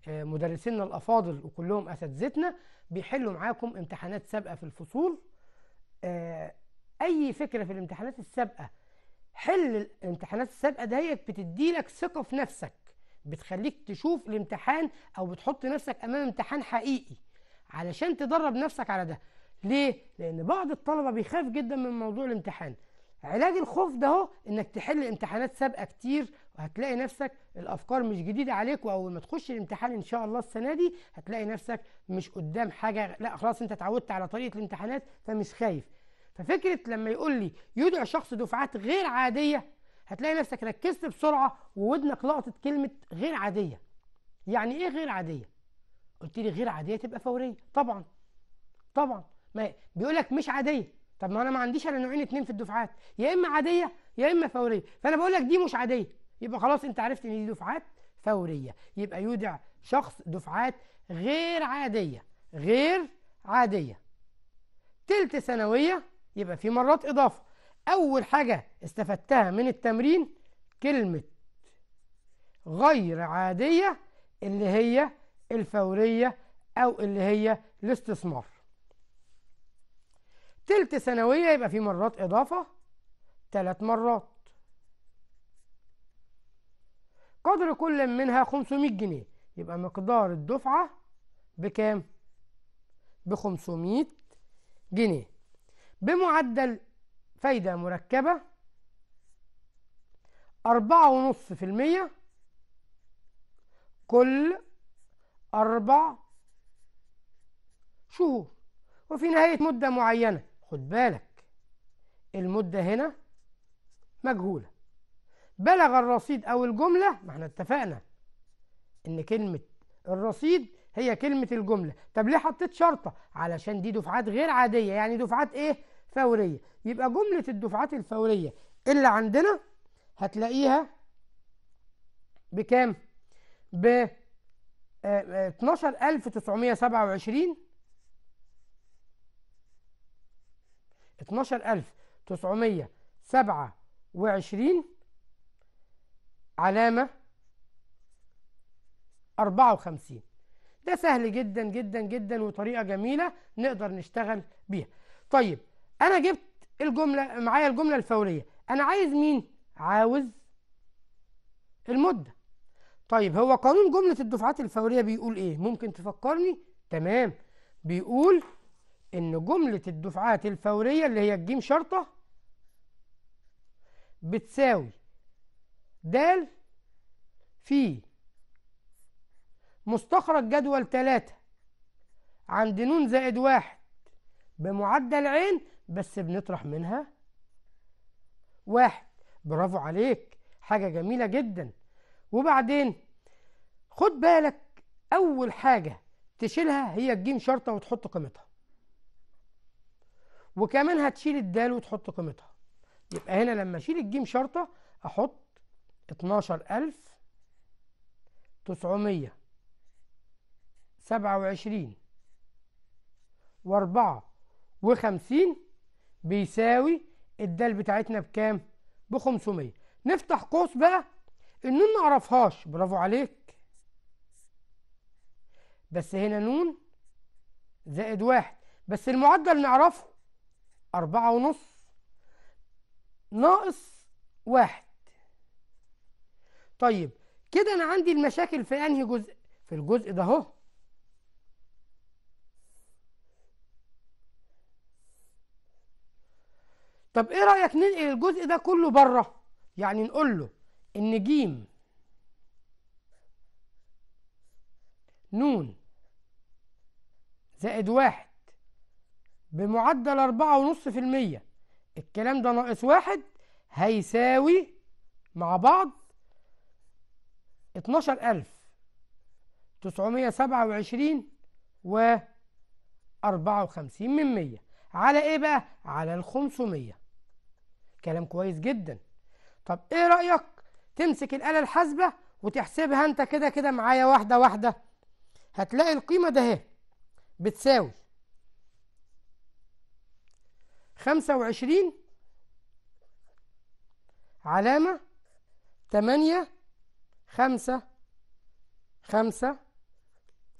آه، مدرسينا الأفاضل وكلهم أساتذتنا بيحلوا معاكم امتحانات سابقة في الفصول آه، أي فكرة في الامتحانات السابقة حل الامتحانات السابقة دهيت بتديلك ثقة في نفسك بتخليك تشوف الامتحان أو بتحط نفسك أمام امتحان حقيقي علشان تدرب نفسك على ده ليه؟ لأن بعض الطلبة بيخاف جدا من موضوع الامتحان علاج الخوف ده هو انك تحل امتحانات سابقه كتير وهتلاقي نفسك الافكار مش جديده عليك واول ما تخش الامتحان ان شاء الله السنه دي هتلاقي نفسك مش قدام حاجه لا خلاص انت اتعودت على طريقه الامتحانات فمش خايف ففكره لما يقول لي يدعي شخص دفعات غير عاديه هتلاقي نفسك ركزت بسرعه وودنك لقطت كلمه غير عاديه يعني ايه غير عاديه قلت لي غير عاديه تبقى فوريه طبعا طبعا ما بيقول لك مش عاديه طب ما انا ما عنديش الا نوعين اتنين في الدفعات يا اما عاديه يا اما فوريه فانا بقول لك دي مش عاديه يبقى خلاص انت عرفت ان دي دفعات فوريه يبقى يودع شخص دفعات غير عاديه غير عاديه تلت ثانويه يبقى في مرات اضافه اول حاجه استفدتها من التمرين كلمه غير عاديه اللي هي الفوريه او اللي هي الاستثمار تلت ثانوية يبقى في مرات إضافة تلات مرات قدر كل منها 500 جنيه يبقى مقدار الدفعة بكام؟ ب 500 جنيه بمعدل فايدة مركبة أربعة ونص في المية كل أربع شهور وفي نهاية مدة معينة خد بالك المدة هنا مجهولة بلغ الرصيد أو الجملة ما احنا اتفقنا إن كلمة الرصيد هي كلمة الجملة طب ليه حطيت شرطة علشان دي دفعات غير عادية يعني دفعات ايه فورية يبقى جملة الدفعات الفورية اللي عندنا هتلاقيها بكام ب 12927 آه، آه، 12927 علامة 54 ده سهل جدا جدا جدا وطريقة جميلة نقدر نشتغل بيها طيب أنا جبت الجملة معايا الجملة الفورية أنا عايز مين؟ عاوز المدة طيب هو قانون جملة الدفعات الفورية بيقول إيه؟ ممكن تفكرني؟ تمام بيقول إن جملة الدفعات الفورية اللي هي الجيم شرطة بتساوي د في مستخرج جدول تلاتة عند ن زائد واحد بمعدل عين بس بنطرح منها واحد برافو عليك حاجة جميلة جدا وبعدين خد بالك أول حاجة تشيلها هي الجيم شرطة وتحط قيمتها وكمان هتشيل الدال وتحط قيمتها يبقى هنا لما اشيل الجيم شرطه احط 12900 27 و وعشرين واربعة وخمسين بيساوي الدال بتاعتنا بكام؟ ب 500 نفتح قوس بقى النون ما اعرفهاش برافو عليك بس هنا نون زائد واحد بس المعدل نعرفه أربعة ونص ناقص واحد طيب كده أنا عندي المشاكل في أنهي جزء في الجزء ده أهو طب إيه رأيك ننقل الجزء ده كله بره يعني نقول له إن جيم نون زائد واحد بمعدل أربعة ونص في المية الكلام ده ناقص واحد هيساوي مع بعض اتناشر ألف تسعمية سبعة وعشرين و وخمسين من مية على ايه بقى؟ على الخمسمية كلام كويس جدا طب ايه رأيك تمسك الآلة الحاسبة وتحسبها انت كده كده معايا واحدة واحدة هتلاقي القيمة ده هي بتساوي خمسة وعشرين علامة تمانية خمسة خمسة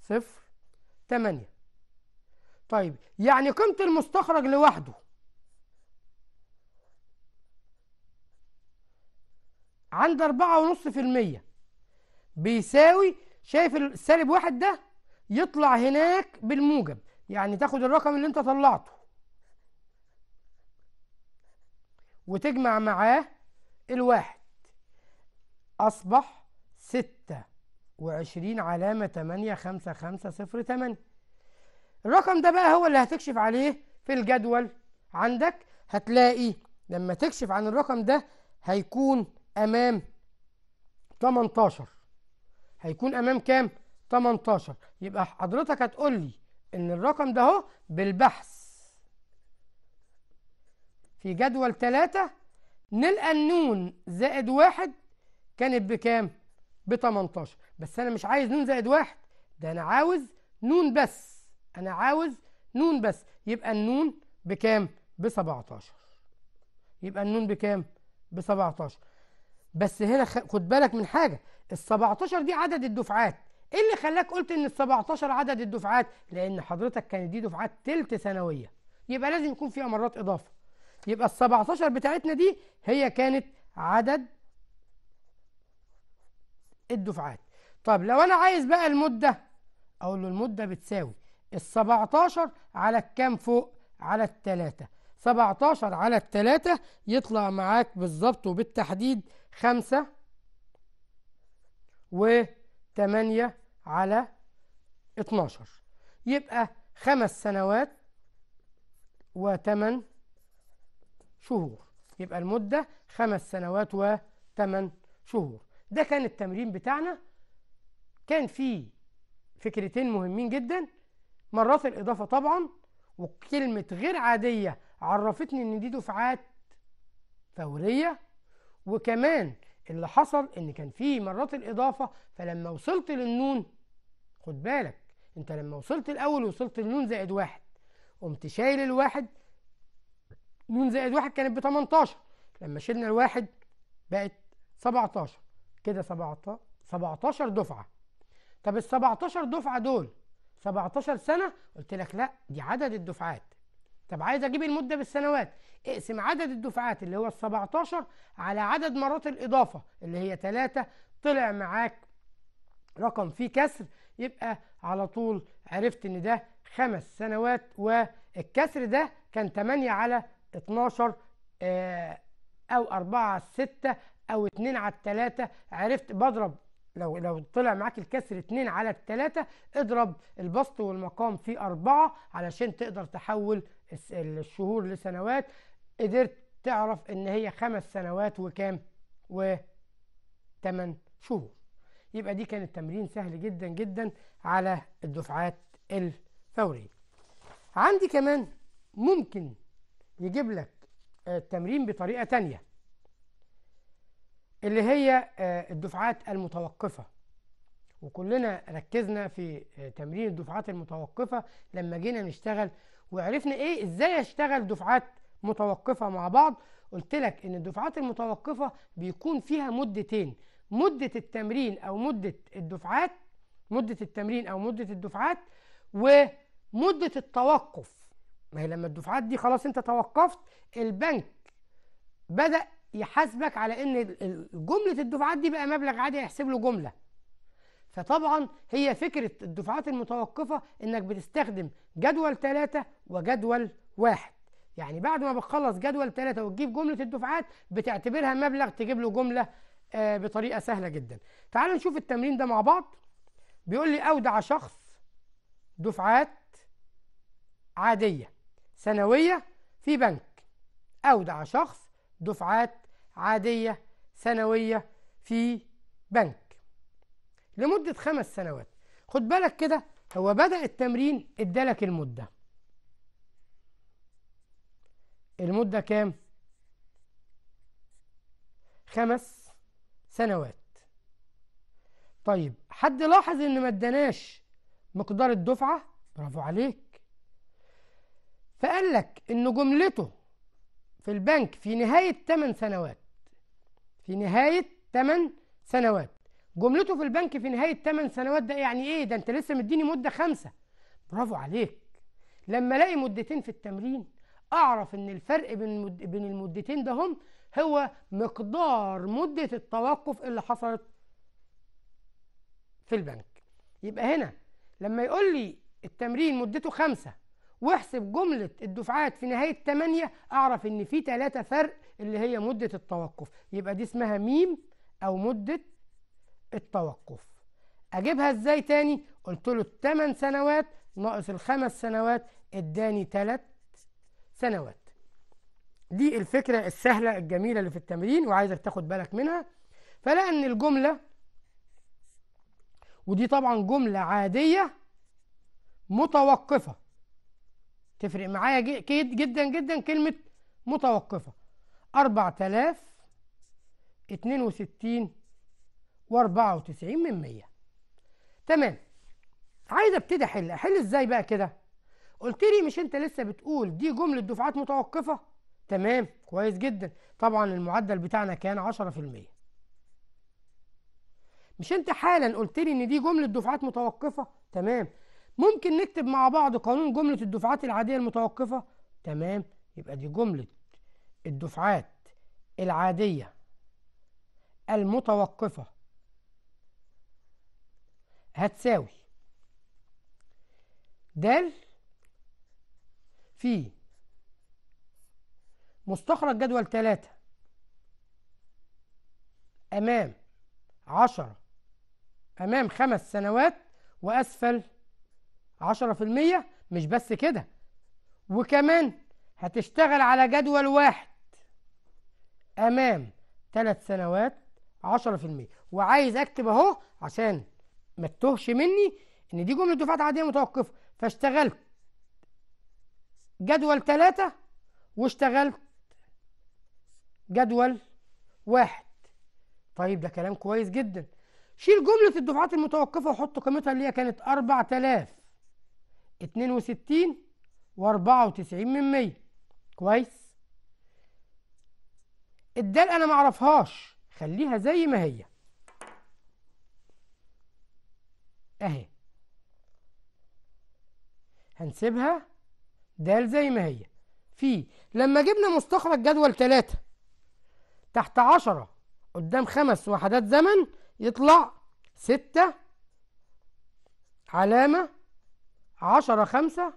صفر تمانية طيب يعني قيمة المستخرج لوحده عند أربعة ونص في المية بيساوي شايف السالب واحد ده يطلع هناك بالموجب يعني تاخد الرقم اللي انت طلعته وتجمع معاه الواحد أصبح ستة وعشرين علامة تمانية خمسة خمسة صفر تمانية الرقم ده بقى هو اللي هتكشف عليه في الجدول عندك هتلاقي لما تكشف عن الرقم ده هيكون أمام 18 هيكون أمام كام؟ 18 يبقى حضرتك هتقول لي إن الرقم ده بالبحث في جدول ثلاثة نلقى النون زائد واحد كانت بكام؟ ب 18 بس أنا مش عايز نون زائد واحد ده أنا عاوز نون بس أنا عاوز نون بس يبقى النون بكام؟ ب 17 يبقى النون بكام؟ ب 17 بس هنا خد بالك من حاجة ال 17 دي عدد الدفعات ايه اللي خلاك قلت ان ال 17 عدد الدفعات؟ لأن حضرتك كانت دي دفعات تلت ثانوية يبقى لازم يكون فيها مرات إضافة يبقى ال 17 بتاعتنا دي هي كانت عدد الدفعات طب لو انا عايز بقى المده اقول له المده بتساوي ال 17 على الكام فوق على التلاتة 17 على التلاتة يطلع معاك بالظبط وبالتحديد خمسة وتمانية على 12 يبقى خمس سنوات وتمن شهور يبقى المدة خمس سنوات وثمان شهور ده كان التمرين بتاعنا كان فيه فكرتين مهمين جدا مرات الإضافة طبعا وكلمة غير عادية عرفتني إن دي دفعات فورية وكمان اللي حصل إن كان فيه مرات الإضافة فلما وصلت للنون خد بالك أنت لما وصلت الأول وصلت للنون زائد واحد قمت شايل الواحد نون زائد واحد كانت ب 18 لما شلنا الواحد بقت 17 كده 17 17 دفعة طب ال 17 دفعة دول 17 سنة قلت لك لا دي عدد الدفعات طب عايز اجيب المدة بالسنوات اقسم عدد الدفعات اللي هو ال 17 على عدد مرات الإضافة اللي هي 3 طلع معاك رقم فيه كسر يبقى على طول عرفت ان ده خمس سنوات والكسر ده كان 8 على 12 آه، او 4 على 6 او 2 على 3 عرفت بضرب لو لو طلع معاك الكسر 2 على 3 اضرب البسط والمقام في 4 علشان تقدر تحول الشهور لسنوات قدرت تعرف ان هي خمس سنوات وكام و 8 شهور يبقى دي كانت تمرين سهل جدا جدا على الدفعات الفورية عندي كمان ممكن يجيب لك آه، التمرين بطريقة تانية اللي هي آه، الدفعات المتوقفة وكلنا ركزنا في آه، تمرين الدفعات المتوقفة لما جينا نشتغل وعرفنا ايه ازاي اشتغل دفعات متوقفة مع بعض قلت لك ان الدفعات المتوقفة بيكون فيها مدتين مدة التمرين او مدة الدفعات مدة التمرين او مدة الدفعات ومدة التوقف ما هي لما الدفعات دي خلاص انت توقفت البنك بدأ يحاسبك على ان جملة الدفعات دي بقى مبلغ عادي هيحسب له جملة فطبعا هي فكرة الدفعات المتوقفة انك بتستخدم جدول ثلاثة وجدول واحد يعني بعد ما بتخلص جدول ثلاثة وتجيب جملة الدفعات بتعتبرها مبلغ تجيب له جملة آه، بطريقة سهلة جدا تعال نشوف التمرين ده مع بعض بيقول لي أودع شخص دفعات عادية سنوية في بنك أودع شخص دفعات عادية سنوية في بنك لمدة خمس سنوات خد بالك كده هو بدأ التمرين ادالك المدة المدة كام؟ خمس سنوات طيب حد لاحظ ان ما اداناش مقدار الدفعة برافو عليك فقال لك إن جملته في البنك في نهاية 8 سنوات في نهاية 8 سنوات جملته في البنك في نهاية 8 سنوات ده يعني إيه ده أنت لسه مديني مدة خمسة برافو عليك لما الاقي مدتين في التمرين اعرف ان الفرق بين بين المدتين دهم هو مقدار مدة التوقف اللي حصلت في البنك يبقى هنا لما يقول لي التمرين مدته خمسة واحسب جملة الدفعات في نهاية 8 أعرف إن في 3 فرق اللي هي مدة التوقف يبقى دي اسمها ميم أو مدة التوقف أجيبها إزاي تاني؟ قلت له 8 سنوات ناقص الخمس سنوات إداني 3 سنوات دي الفكرة السهلة الجميلة اللي في التمرين وعايزك تاخد بالك منها فلقى إن الجملة ودي طبعا جملة عادية متوقفة تفرق معايا جدا جدا كلمة متوقفة أربعة آلاف اتنين وستين وأربعة وتسعين من مية تمام عايز ابتدي احل احل ازاي بقى كده قلت لي مش انت لسه بتقول دي جمله دفعات متوقفه تمام كويس جدا طبعا المعدل بتاعنا كان 10% مش انت حالا قلت لي ان دي جمله دفعات متوقفه تمام ممكن نكتب مع بعض قانون جملة الدفعات العادية المتوقفة تمام يبقى دي جملة الدفعات العادية المتوقفة هتساوي د في مستخرج جدول ثلاثة أمام عشرة أمام خمس سنوات وأسفل 10% مش بس كده وكمان هتشتغل على جدول واحد امام ثلاث سنوات 10% وعايز اكتب اهو عشان ما تتوهش مني ان دي جمله دفعات عاديه متوقفه فاشتغلت جدول ثلاثة واشتغلت جدول واحد طيب ده كلام كويس جدا شيل جملة الدفعات المتوقفة وحط قيمتها اللي هي كانت 4000 اتنين وستين واربعة وتسعين من مية كويس الدال انا معرفهاش خليها زي ما هي اهي هنسيبها دال زي ما هي في لما جبنا مستخرج جدول تلاتة تحت عشرة قدام خمس وحدات زمن يطلع ستة علامة عشرة خمسة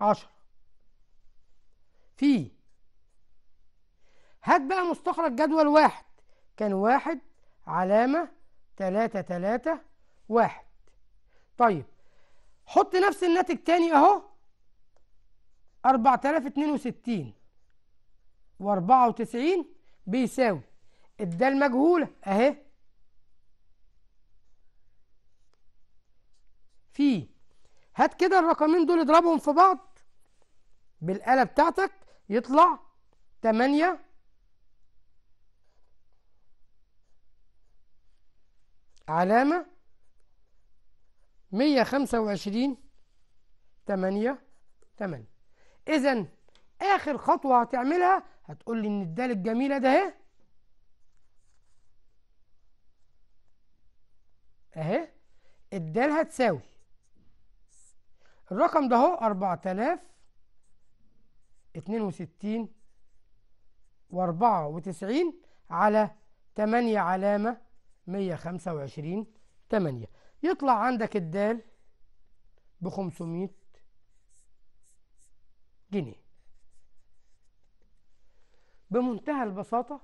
عشرة في هات بقى مستخرج جدول واحد كان واحد علامة تلاتة تلاتة واحد طيب حط نفس الناتج تاني اهو أربعة آلاف اتنين وستين وأربعة وتسعين بيساوي الدال مجهولة أهي في هات كده الرقمين دول اضربهم في بعض بالآلة بتاعتك يطلع 8 علامة 125 8 8 إذا آخر خطوة هتعملها هتقول لي إن الدال الجميلة ده أهي أهي الدال هتساوي الرقم ده اهو 4062 و94 على 8 علامة 125 8 يطلع عندك الدال ب 500 جنيه بمنتهى البساطة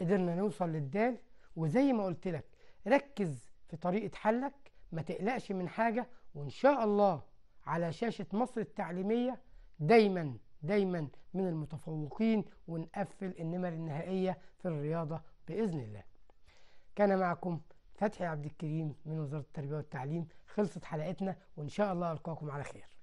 قدرنا نوصل للدال وزي ما قلت لك ركز في طريقة حلك ما تقلقش من حاجة وإن شاء الله على شاشة مصر التعليمية دايما دايما من المتفوقين ونقفل النمر النهائية في الرياضة بإذن الله كان معكم فتحي عبد الكريم من وزارة التربية والتعليم خلصت حلقتنا وإن شاء الله ألقاكم على خير